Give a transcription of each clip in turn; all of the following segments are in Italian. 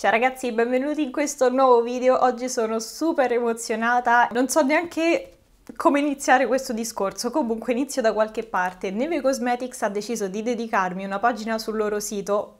Ciao ragazzi, benvenuti in questo nuovo video. Oggi sono super emozionata, non so neanche come iniziare questo discorso, comunque inizio da qualche parte. Neve Cosmetics ha deciso di dedicarmi una pagina sul loro sito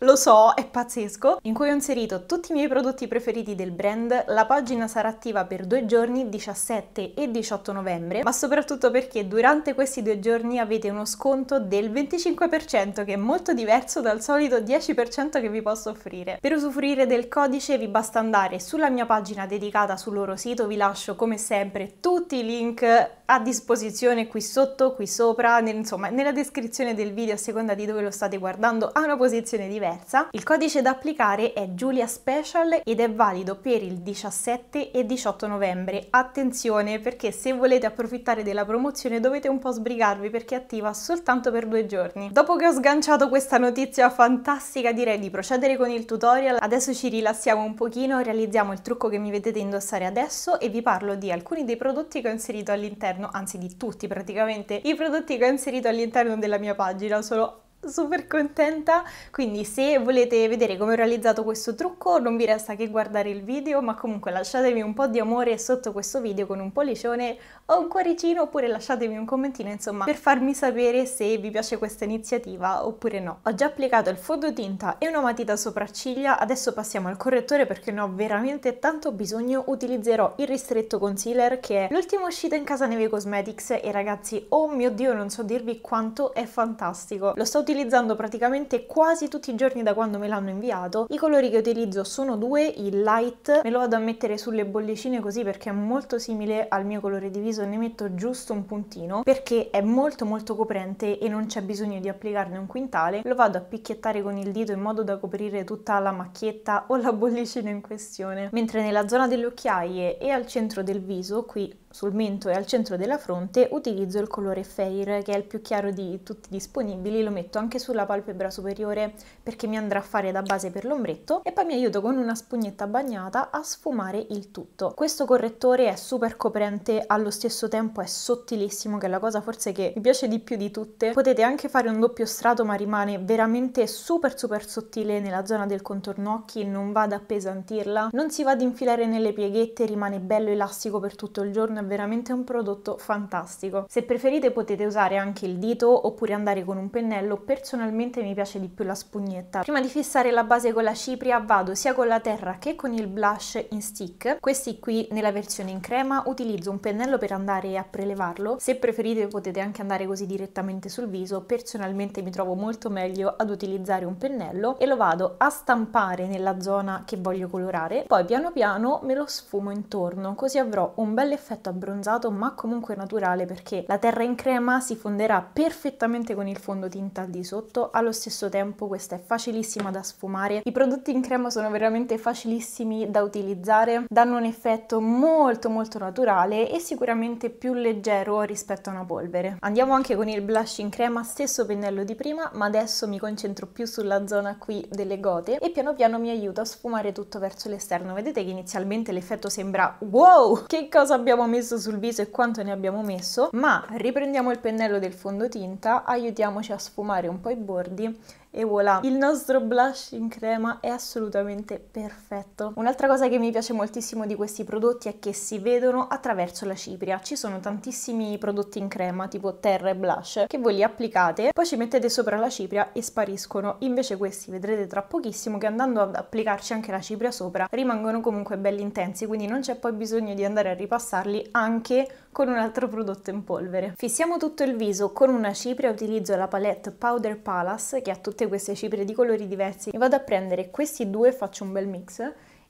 lo so, è pazzesco, in cui ho inserito tutti i miei prodotti preferiti del brand, la pagina sarà attiva per due giorni, 17 e 18 novembre, ma soprattutto perché durante questi due giorni avete uno sconto del 25% che è molto diverso dal solito 10% che vi posso offrire. Per usufruire del codice vi basta andare sulla mia pagina dedicata sul loro sito, vi lascio come sempre tutti i link a disposizione qui sotto, qui sopra, nel, insomma nella descrizione del video a seconda di dove lo state guardando ha una posizione diversa. Il codice da applicare è Giulia Special ed è valido per il 17 e 18 novembre. Attenzione perché se volete approfittare della promozione dovete un po' sbrigarvi perché attiva soltanto per due giorni. Dopo che ho sganciato questa notizia fantastica direi di procedere con il tutorial. Adesso ci rilassiamo un pochino, realizziamo il trucco che mi vedete indossare adesso e vi parlo di alcuni dei prodotti che ho inserito all'interno all'interno, anzi di tutti praticamente, i prodotti che ho inserito all'interno della mia pagina, sono super contenta quindi se volete vedere come ho realizzato questo trucco non vi resta che guardare il video ma comunque lasciatemi un po' di amore sotto questo video con un pollicione o un cuoricino oppure lasciatemi un commentino insomma per farmi sapere se vi piace questa iniziativa oppure no ho già applicato il fondotinta e una matita sopracciglia adesso passiamo al correttore perché ne ho veramente tanto bisogno utilizzerò il ristretto concealer che è l'ultima uscita in casa Neve Cosmetics e ragazzi oh mio dio non so dirvi quanto è fantastico lo sto utilizzando utilizzando praticamente quasi tutti i giorni da quando me l'hanno inviato. I colori che utilizzo sono due, il light, me lo vado a mettere sulle bollicine così perché è molto simile al mio colore di viso, ne metto giusto un puntino perché è molto molto coprente e non c'è bisogno di applicarne un quintale, lo vado a picchiettare con il dito in modo da coprire tutta la macchietta o la bollicina in questione. Mentre nella zona delle occhiaie e al centro del viso, qui sul mento e al centro della fronte utilizzo il colore Fair che è il più chiaro di tutti disponibili, lo metto anche sulla palpebra superiore perché mi andrà a fare da base per l'ombretto e poi mi aiuto con una spugnetta bagnata a sfumare il tutto. Questo correttore è super coprente, allo stesso tempo è sottilissimo che è la cosa forse che mi piace di più di tutte. Potete anche fare un doppio strato ma rimane veramente super super sottile nella zona del contorno occhi, non va ad appesantirla, non si va ad infilare nelle pieghette, rimane bello elastico per tutto il giorno veramente un prodotto fantastico. Se preferite potete usare anche il dito oppure andare con un pennello, personalmente mi piace di più la spugnetta. Prima di fissare la base con la cipria vado sia con la terra che con il blush in stick. Questi qui nella versione in crema utilizzo un pennello per andare a prelevarlo, se preferite potete anche andare così direttamente sul viso, personalmente mi trovo molto meglio ad utilizzare un pennello e lo vado a stampare nella zona che voglio colorare, poi piano piano me lo sfumo intorno, così avrò un bel effetto a abbronzato ma comunque naturale perché la terra in crema si fonderà perfettamente con il fondotinta al di sotto, allo stesso tempo questa è facilissima da sfumare, i prodotti in crema sono veramente facilissimi da utilizzare, danno un effetto molto molto naturale e sicuramente più leggero rispetto a una polvere. Andiamo anche con il blush in crema, stesso pennello di prima ma adesso mi concentro più sulla zona qui delle gote e piano piano mi aiuta a sfumare tutto verso l'esterno, vedete che inizialmente l'effetto sembra wow che cosa abbiamo messo preso sul viso e quanto ne abbiamo messo, ma riprendiamo il pennello del fondotinta, aiutiamoci a sfumare un po' i bordi e voilà! Il nostro blush in crema è assolutamente perfetto. Un'altra cosa che mi piace moltissimo di questi prodotti è che si vedono attraverso la cipria. Ci sono tantissimi prodotti in crema, tipo terra e blush, che voi li applicate, poi ci mettete sopra la cipria e spariscono. Invece questi vedrete tra pochissimo che andando ad applicarci anche la cipria sopra rimangono comunque belli intensi, quindi non c'è poi bisogno di andare a ripassarli anche con un altro prodotto in polvere. Fissiamo tutto il viso con una cipria, utilizzo la palette Powder Palace che ha tutte queste cipre di colori diversi e vado a prendere questi due, faccio un bel mix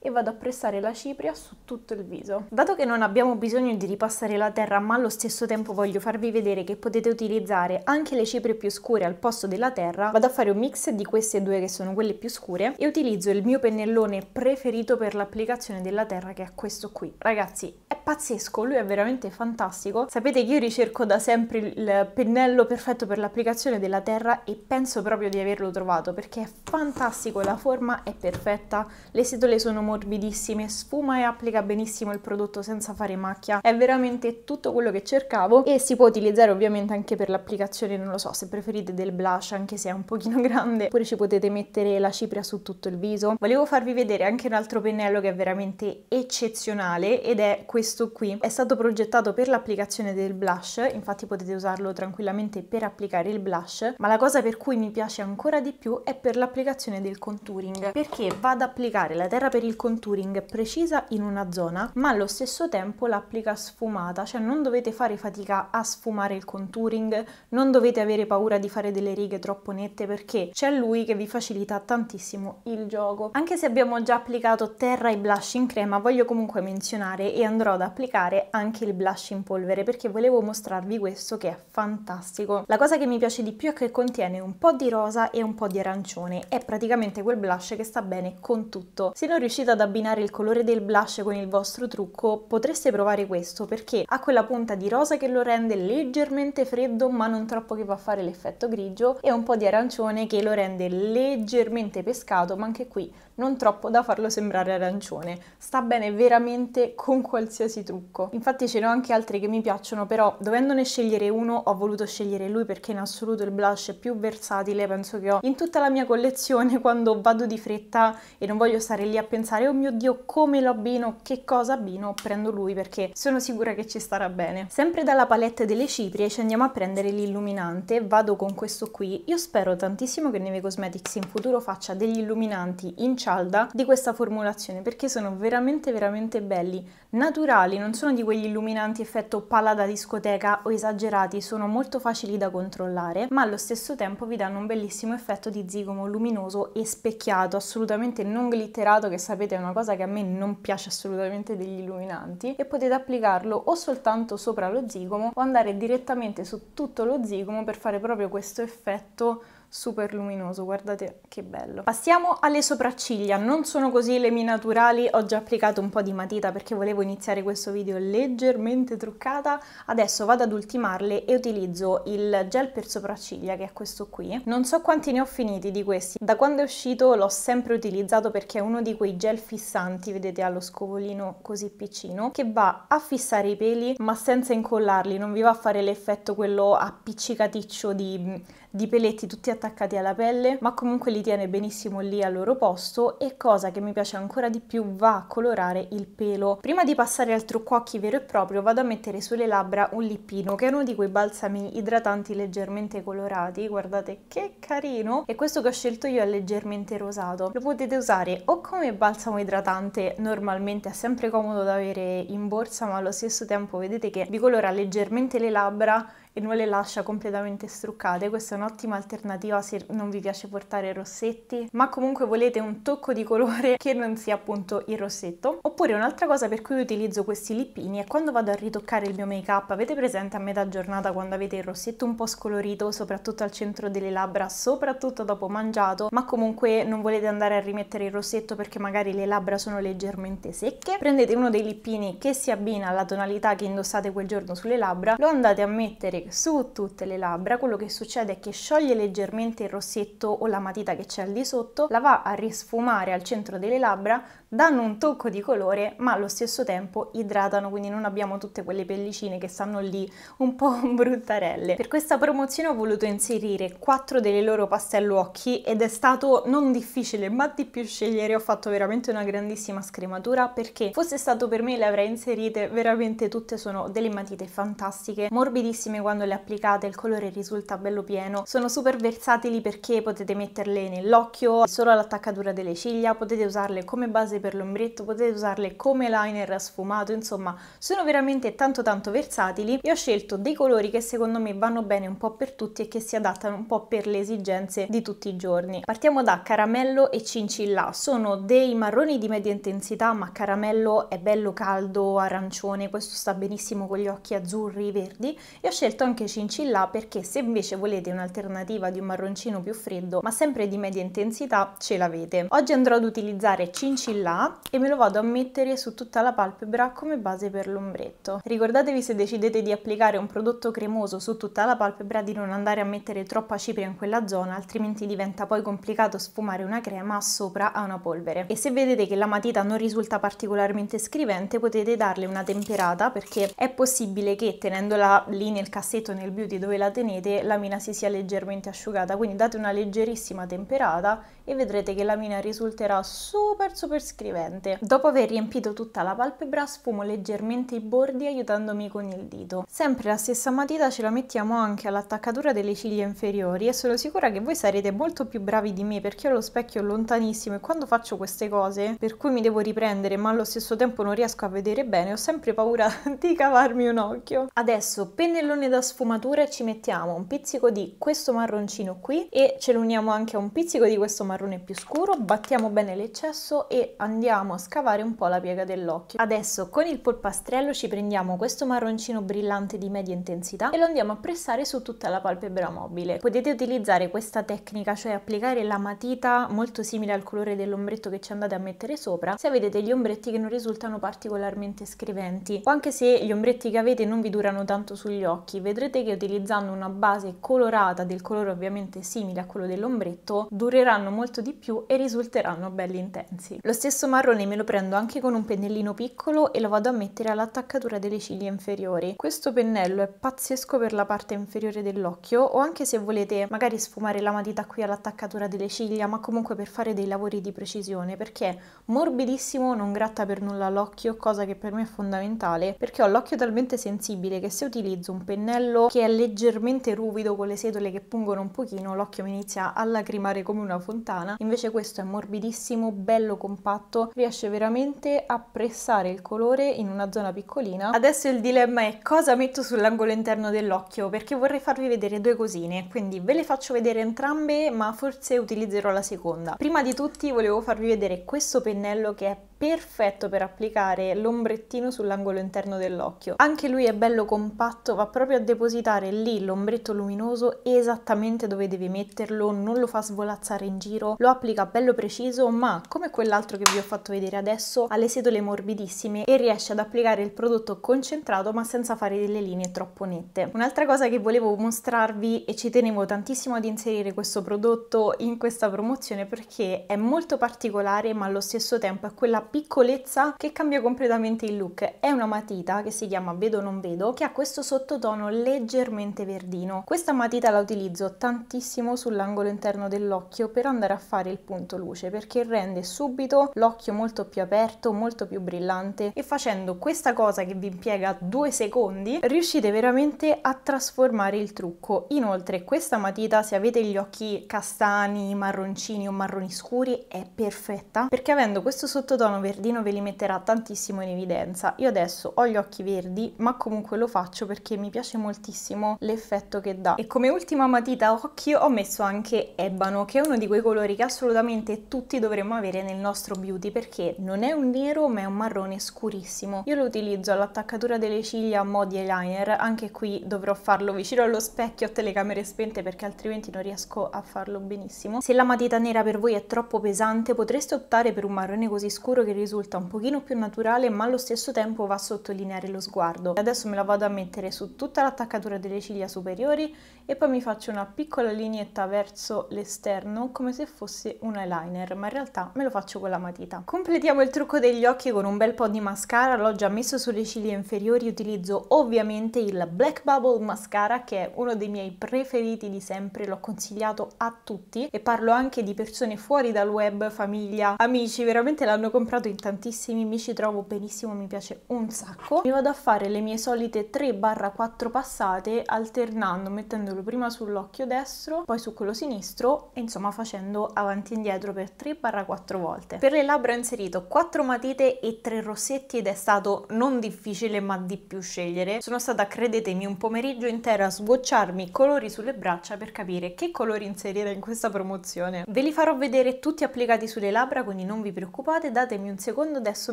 e vado a pressare la cipria su tutto il viso. Dato che non abbiamo bisogno di ripassare la terra ma allo stesso tempo voglio farvi vedere che potete utilizzare anche le ciprie più scure al posto della terra, vado a fare un mix di queste due che sono quelle più scure e utilizzo il mio pennellone preferito per l'applicazione della terra che è questo qui. Ragazzi è pazzesco, lui è veramente fantastico. Sapete che io ricerco da sempre il pennello perfetto per l'applicazione della terra e penso proprio di averlo trovato perché è fantastico, la forma è perfetta, le setole sono molto morbidissime, sfuma e applica benissimo il prodotto senza fare macchia. È veramente tutto quello che cercavo e si può utilizzare ovviamente anche per l'applicazione, non lo so, se preferite del blush anche se è un pochino grande, oppure ci potete mettere la cipria su tutto il viso. Volevo farvi vedere anche un altro pennello che è veramente eccezionale ed è questo qui. È stato progettato per l'applicazione del blush, infatti potete usarlo tranquillamente per applicare il blush, ma la cosa per cui mi piace ancora di più è per l'applicazione del contouring, perché vado ad applicare la terra per il contouring contouring precisa in una zona, ma allo stesso tempo l'applica sfumata, cioè non dovete fare fatica a sfumare il contouring, non dovete avere paura di fare delle righe troppo nette perché c'è lui che vi facilita tantissimo il gioco. Anche se abbiamo già applicato terra e blush in crema, voglio comunque menzionare e andrò ad applicare anche il blush in polvere perché volevo mostrarvi questo che è fantastico. La cosa che mi piace di più è che contiene un po' di rosa e un po' di arancione, è praticamente quel blush che sta bene con tutto. Se non riuscite riuscite ad abbinare il colore del blush con il vostro trucco potreste provare questo perché ha quella punta di rosa che lo rende leggermente freddo ma non troppo che va a fare l'effetto grigio e un po' di arancione che lo rende leggermente pescato ma anche qui non troppo da farlo sembrare arancione. Sta bene veramente con qualsiasi trucco. Infatti ce ne ho anche altri che mi piacciono, però dovendone scegliere uno ho voluto scegliere lui perché in assoluto il blush è più versatile, penso che ho in tutta la mia collezione quando vado di fretta e non voglio stare lì a pensare oh mio dio come lo abbino, che cosa abbino, prendo lui perché sono sicura che ci starà bene. Sempre dalla palette delle ciprie ci andiamo a prendere l'illuminante, vado con questo qui. Io spero tantissimo che Neve Cosmetics in futuro faccia degli illuminanti in cialda di questa formulazione perché sono veramente veramente belli, naturali, non sono di quegli illuminanti effetto palla da discoteca o esagerati, sono molto facili da controllare, ma allo stesso tempo vi danno un bellissimo effetto di zigomo luminoso e specchiato, assolutamente non glitterato che sapete è una cosa che a me non piace assolutamente degli illuminanti e potete applicarlo o soltanto sopra lo zigomo o andare direttamente su tutto lo zigomo per fare proprio questo effetto super luminoso, guardate che bello. Passiamo alle sopracciglia, non sono così le mie naturali, ho già applicato un po' di matita perché volevo iniziare questo video leggermente truccata, adesso vado ad ultimarle e utilizzo il gel per sopracciglia che è questo qui. Non so quanti ne ho finiti di questi, da quando è uscito l'ho sempre utilizzato perché è uno di quei gel fissanti, vedete ha lo scovolino così piccino, che va a fissare i peli ma senza incollarli, non vi va a fare l'effetto quello appiccicaticcio di di peletti tutti attaccati alla pelle, ma comunque li tiene benissimo lì al loro posto e cosa che mi piace ancora di più va a colorare il pelo. Prima di passare al trucco occhi vero e proprio vado a mettere sulle labbra un lippino che è uno di quei balsami idratanti leggermente colorati, guardate che carino e questo che ho scelto io è leggermente rosato. Lo potete usare o come balsamo idratante, normalmente è sempre comodo da avere in borsa ma allo stesso tempo vedete che vi colora leggermente le labbra e non le lascia completamente struccate. Questa è un'ottima alternativa se non vi piace portare rossetti, ma comunque volete un tocco di colore che non sia appunto il rossetto. Oppure un'altra cosa per cui utilizzo questi lippini è quando vado a ritoccare il mio make up, avete presente a metà giornata quando avete il rossetto un po' scolorito, soprattutto al centro delle labbra, soprattutto dopo mangiato, ma comunque non volete andare a rimettere il rossetto perché magari le labbra sono leggermente secche, prendete uno dei lippini che si abbina alla tonalità che indossate quel giorno sulle labbra, lo andate a mettere su tutte le labbra quello che succede è che scioglie leggermente il rossetto o la matita che c'è al di sotto, la va a risfumare al centro delle labbra danno un tocco di colore ma allo stesso tempo idratano, quindi non abbiamo tutte quelle pellicine che stanno lì un po' bruttarelle. Per questa promozione ho voluto inserire 4 delle loro pastello occhi ed è stato non difficile ma di più scegliere, ho fatto veramente una grandissima scrematura perché fosse stato per me le avrei inserite veramente tutte sono delle matite fantastiche, morbidissime quando le applicate, il colore risulta bello pieno, sono super versatili perché potete metterle nell'occhio, solo all'attaccatura delle ciglia, potete usarle come base per l'ombretto, potete usarle come liner sfumato, insomma sono veramente tanto tanto versatili e ho scelto dei colori che secondo me vanno bene un po' per tutti e che si adattano un po' per le esigenze di tutti i giorni. Partiamo da caramello e cincilla, sono dei marroni di media intensità ma caramello è bello caldo, arancione, questo sta benissimo con gli occhi azzurri, verdi e ho scelto anche cincilla perché se invece volete un'alternativa di un marroncino più freddo ma sempre di media intensità ce l'avete. Oggi andrò ad utilizzare cincilla e me lo vado a mettere su tutta la palpebra come base per l'ombretto. Ricordatevi se decidete di applicare un prodotto cremoso su tutta la palpebra di non andare a mettere troppa cipria in quella zona altrimenti diventa poi complicato sfumare una crema sopra a una polvere. E se vedete che la matita non risulta particolarmente scrivente potete darle una temperata perché è possibile che tenendola lì nel cassetto nel beauty dove la tenete la mina si sia leggermente asciugata quindi date una leggerissima temperata e vedrete che la mina risulterà super super scrivente scrivente. Dopo aver riempito tutta la palpebra sfumo leggermente i bordi aiutandomi con il dito. Sempre la stessa matita ce la mettiamo anche all'attaccatura delle ciglia inferiori e sono sicura che voi sarete molto più bravi di me perché ho lo specchio lontanissimo e quando faccio queste cose, per cui mi devo riprendere ma allo stesso tempo non riesco a vedere bene, ho sempre paura di cavarmi un occhio. Adesso pennellone da sfumatura e ci mettiamo un pizzico di questo marroncino qui e ce lo uniamo anche a un pizzico di questo marrone più scuro, battiamo bene l'eccesso e andiamo a scavare un po' la piega dell'occhio. Adesso con il polpastrello ci prendiamo questo marroncino brillante di media intensità e lo andiamo a pressare su tutta la palpebra mobile. Potete utilizzare questa tecnica, cioè applicare la matita molto simile al colore dell'ombretto che ci andate a mettere sopra, se avete degli ombretti che non risultano particolarmente scriventi o anche se gli ombretti che avete non vi durano tanto sugli occhi, vedrete che utilizzando una base colorata del colore ovviamente simile a quello dell'ombretto dureranno molto di più e risulteranno belli intensi. Lo stesso questo marrone me lo prendo anche con un pennellino piccolo e lo vado a mettere all'attaccatura delle ciglia inferiori. Questo pennello è pazzesco per la parte inferiore dell'occhio o anche se volete magari sfumare la matita qui all'attaccatura delle ciglia ma comunque per fare dei lavori di precisione perché è morbidissimo, non gratta per nulla l'occhio, cosa che per me è fondamentale perché ho l'occhio talmente sensibile che se utilizzo un pennello che è leggermente ruvido con le setole che pungono un pochino l'occhio mi inizia a lacrimare come una fontana, invece questo è morbidissimo, bello compatto fatto riesce veramente a pressare il colore in una zona piccolina. Adesso il dilemma è cosa metto sull'angolo interno dell'occhio perché vorrei farvi vedere due cosine, quindi ve le faccio vedere entrambe ma forse utilizzerò la seconda. Prima di tutti volevo farvi vedere questo pennello che è perfetto per applicare l'ombrettino sull'angolo interno dell'occhio. Anche lui è bello compatto, va proprio a depositare lì l'ombretto luminoso esattamente dove devi metterlo, non lo fa svolazzare in giro, lo applica bello preciso, ma come quell'altro che vi ho fatto vedere adesso, ha le setole morbidissime e riesce ad applicare il prodotto concentrato ma senza fare delle linee troppo nette. Un'altra cosa che volevo mostrarvi e ci tenevo tantissimo ad inserire questo prodotto in questa promozione perché è molto particolare ma allo stesso tempo è quella piccolezza che cambia completamente il look. È una matita che si chiama Vedo non vedo che ha questo sottotono leggermente verdino. Questa matita la utilizzo tantissimo sull'angolo interno dell'occhio per andare a fare il punto luce perché rende subito l'occhio molto più aperto, molto più brillante e facendo questa cosa che vi impiega due secondi riuscite veramente a trasformare il trucco. Inoltre questa matita se avete gli occhi castani, marroncini o marroni scuri è perfetta perché avendo questo sottotono verdino ve li metterà tantissimo in evidenza. Io adesso ho gli occhi verdi, ma comunque lo faccio perché mi piace moltissimo l'effetto che dà. E come ultima matita occhi ho messo anche ebano, che è uno di quei colori che assolutamente tutti dovremmo avere nel nostro beauty perché non è un nero ma è un marrone scurissimo. Io lo utilizzo all'attaccatura delle ciglia a modi eyeliner, anche qui dovrò farlo vicino allo specchio a telecamere spente perché altrimenti non riesco a farlo benissimo. Se la matita nera per voi è troppo pesante potreste optare per un marrone così scuro che risulta un pochino più naturale ma allo stesso tempo va a sottolineare lo sguardo. Adesso me la vado a mettere su tutta l'attaccatura delle ciglia superiori e poi mi faccio una piccola lineetta verso l'esterno come se fosse un eyeliner ma in realtà me lo faccio con la matita. Completiamo il trucco degli occhi con un bel po' di mascara, l'ho già messo sulle ciglia inferiori, utilizzo ovviamente il Black Bubble Mascara che è uno dei miei preferiti di sempre, l'ho consigliato a tutti e parlo anche di persone fuori dal web, famiglia, amici, veramente l'hanno comprato comprato in tantissimi, mi ci trovo benissimo, mi piace un sacco. Mi vado a fare le mie solite 3-4 passate alternando, mettendolo prima sull'occhio destro, poi su quello sinistro e insomma facendo avanti e indietro per 3-4 volte. Per le labbra ho inserito 4 matite e 3 rossetti ed è stato non difficile ma di più scegliere. Sono stata, credetemi, un pomeriggio intero a sbocciarmi colori sulle braccia per capire che colori inserire in questa promozione. Ve li farò vedere tutti applicati sulle labbra, quindi non vi preoccupate, datemi scusatemi un secondo, adesso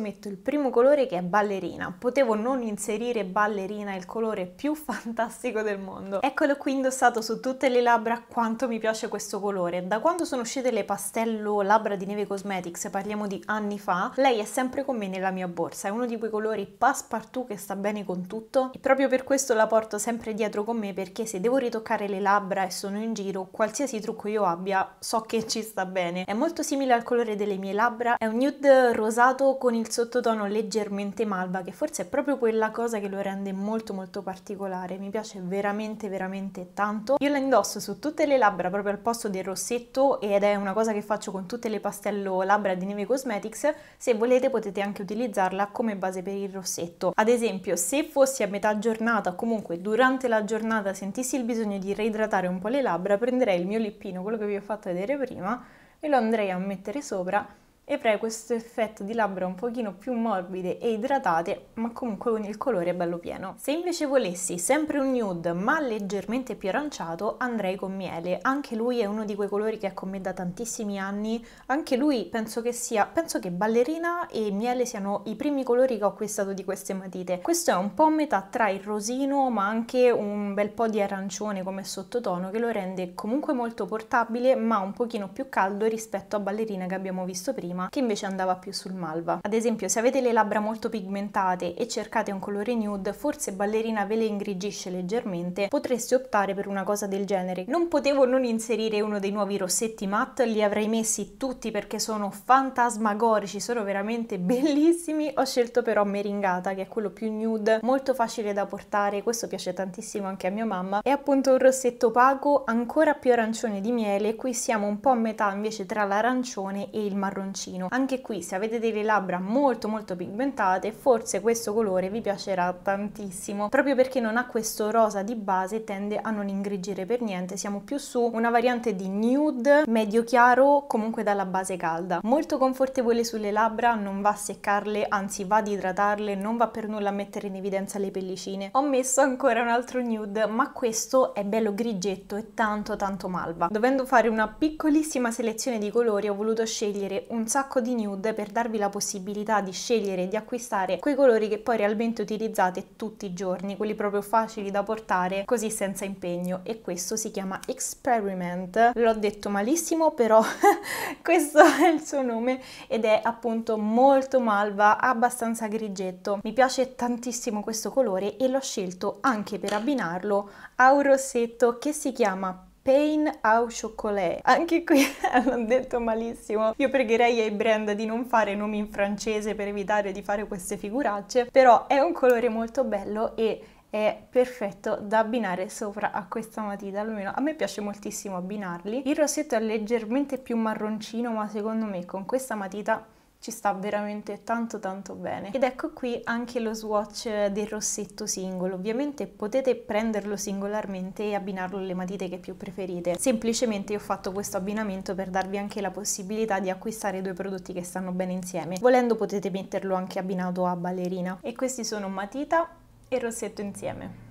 metto il primo colore che è ballerina. Potevo non inserire ballerina, il colore più fantastico del mondo. Eccolo qui indossato su tutte le labbra, quanto mi piace questo colore. Da quando sono uscite le pastello labbra di Neve Cosmetics, parliamo di anni fa, lei è sempre con me nella mia borsa. È uno di quei colori passepartout che sta bene con tutto e proprio per questo la porto sempre dietro con me perché se devo ritoccare le labbra e sono in giro, qualsiasi trucco io abbia, so che ci sta bene. È molto simile al colore delle mie labbra, è un nude rosato con il sottotono leggermente malva, che forse è proprio quella cosa che lo rende molto molto particolare, mi piace veramente veramente tanto. Io la indosso su tutte le labbra proprio al posto del rossetto ed è una cosa che faccio con tutte le pastello labbra di Neve Cosmetics, se volete potete anche utilizzarla come base per il rossetto. Ad esempio se fossi a metà giornata o comunque durante la giornata sentissi il bisogno di reidratare un po' le labbra, prenderei il mio lippino, quello che vi ho fatto vedere prima, e lo andrei a mettere sopra Evrea questo effetto di labbra un pochino più morbide e idratate, ma comunque con il colore bello pieno. Se invece volessi sempre un nude, ma leggermente più aranciato, andrei con miele. Anche lui è uno di quei colori che è con ecco, me da tantissimi anni. Anche lui penso che sia, penso che ballerina e miele siano i primi colori che ho acquistato di queste matite. Questo è un po' metà tra il rosino, ma anche un bel po' di arancione come sottotono, che lo rende comunque molto portabile, ma un pochino più caldo rispetto a ballerina che abbiamo visto prima crema, che invece andava più sul malva. Ad esempio, se avete le labbra molto pigmentate e cercate un colore nude, forse ballerina ve le ingrigisce leggermente, potreste optare per una cosa del genere. Non potevo non inserire uno dei nuovi rossetti matte, li avrei messi tutti perché sono fantasmagorici, sono veramente bellissimi. Ho scelto però meringata, che è quello più nude, molto facile da portare, questo piace tantissimo anche a mia mamma. È appunto un rossetto opaco, ancora più arancione di miele, qui siamo un po' a metà invece tra l'arancione e il marroncino patroncino. Anche qui se avete delle labbra molto molto pigmentate forse questo colore vi piacerà tantissimo proprio perché non ha questo rosa di base tende a non ingrigire per niente siamo più su una variante di nude medio chiaro comunque dalla base calda molto confortevole sulle labbra non va a seccarle anzi va ad idratarle non va per nulla a mettere in evidenza le pellicine ho messo ancora un altro nude ma questo è bello grigetto e tanto tanto malva dovendo fare una piccolissima selezione di colori ho voluto scegliere un sacco di nude per darvi la possibilità di scegliere e di acquistare quei colori che poi realmente utilizzate tutti i giorni, quelli proprio facili da portare così senza impegno e questo si chiama Experiment. L'ho detto malissimo però questo è il suo nome ed è appunto molto malva, abbastanza grigetto. Mi piace tantissimo questo colore e l'ho scelto anche per abbinarlo a un rossetto che si chiama Pain au chocolat. Anche qui l'ho detto malissimo. Io pregherei ai brand di non fare nomi in francese per evitare di fare queste figuracce, però è un colore molto bello e è perfetto da abbinare sopra a questa matita, almeno a me piace moltissimo abbinarli. Il rossetto è leggermente più marroncino, ma secondo me con questa matita ci sta veramente tanto tanto bene ed ecco qui anche lo swatch del rossetto singolo ovviamente potete prenderlo singolarmente e abbinarlo alle matite che più preferite semplicemente ho fatto questo abbinamento per darvi anche la possibilità di acquistare due prodotti che stanno bene insieme volendo potete metterlo anche abbinato a ballerina e questi sono matita e rossetto insieme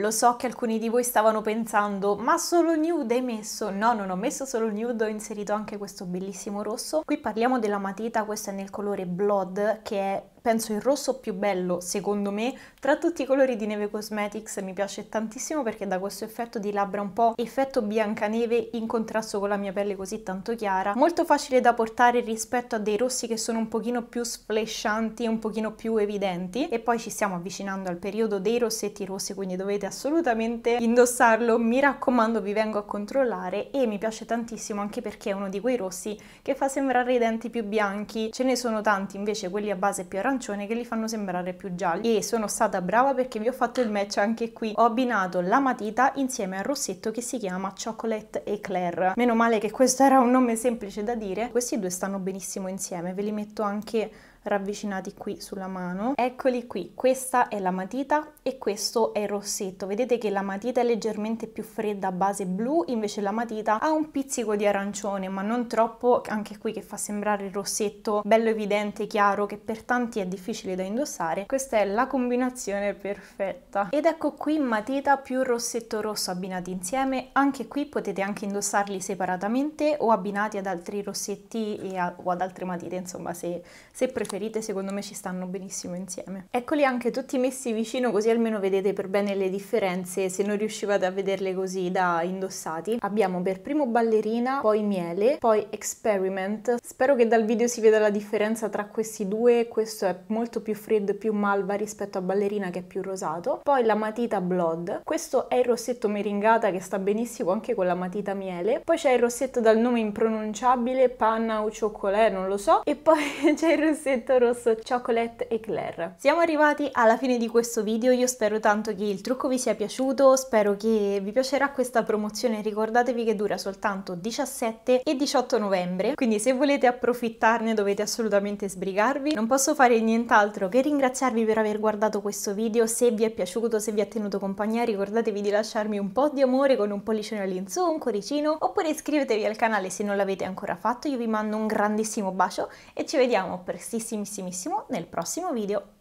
lo so che alcuni di voi stavano pensando, ma solo nude hai messo? No, non ho messo solo nude, ho inserito anche questo bellissimo rosso. Qui parliamo della matita, questo è nel colore Blood, che è penso il rosso più bello secondo me tra tutti i colori di Neve Cosmetics mi piace tantissimo perché dà questo effetto di labbra un po' effetto biancaneve in contrasto con la mia pelle così tanto chiara molto facile da portare rispetto a dei rossi che sono un pochino più sflescianti un pochino più evidenti e poi ci stiamo avvicinando al periodo dei rossetti rossi quindi dovete assolutamente indossarlo mi raccomando vi vengo a controllare e mi piace tantissimo anche perché è uno di quei rossi che fa sembrare i denti più bianchi ce ne sono tanti invece quelli a base più aranciata arancione che li fanno sembrare più gialli e sono stata brava perché vi ho fatto il match anche qui ho abbinato la matita insieme al rossetto che si chiama chocolate eclair meno male che questo era un nome semplice da dire questi due stanno benissimo insieme ve li metto anche ravvicinati qui sulla mano. Eccoli qui, questa è la matita e questo è il rossetto. Vedete che la matita è leggermente più fredda a base blu, invece la matita ha un pizzico di arancione, ma non troppo, anche qui che fa sembrare il rossetto bello evidente, chiaro, che per tanti è difficile da indossare. Questa è la combinazione perfetta. Ed ecco qui matita più rossetto rosso abbinati insieme. Anche qui potete anche indossarli separatamente o abbinati ad altri rossetti a, o ad altre matite, insomma, se, se preferite preferite secondo me ci stanno benissimo insieme. Eccoli anche tutti messi vicino così almeno vedete per bene le differenze se non riuscivate a vederle così da indossati. Abbiamo per primo ballerina, poi miele, poi experiment. Spero che dal video si veda la differenza tra questi due, questo è molto più freddo e più malva rispetto a ballerina che è più rosato. Poi la matita blood, questo è il rossetto meringata che sta benissimo anche con la matita miele. Poi c'è il rossetto dal nome impronunciabile, panna o cioccolè, non lo so. E poi c'è il rossetto cuscinetto rosso chocolate eclair. Siamo arrivati alla fine di questo video, io spero tanto che il trucco vi sia piaciuto, spero che vi piacerà questa promozione, ricordatevi che dura soltanto 17 e 18 novembre, quindi se volete approfittarne dovete assolutamente sbrigarvi. Non posso fare nient'altro che ringraziarvi per aver guardato questo video, se vi è piaciuto, se vi ha tenuto compagnia ricordatevi di lasciarmi un po' di amore con un pollicino all'insù, un cuoricino, oppure iscrivetevi al canale se non l'avete ancora fatto, io vi mando un grandissimo bacio e ci vediamo prestissimo prestonissimissimo nel prossimo video.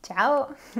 Ciao!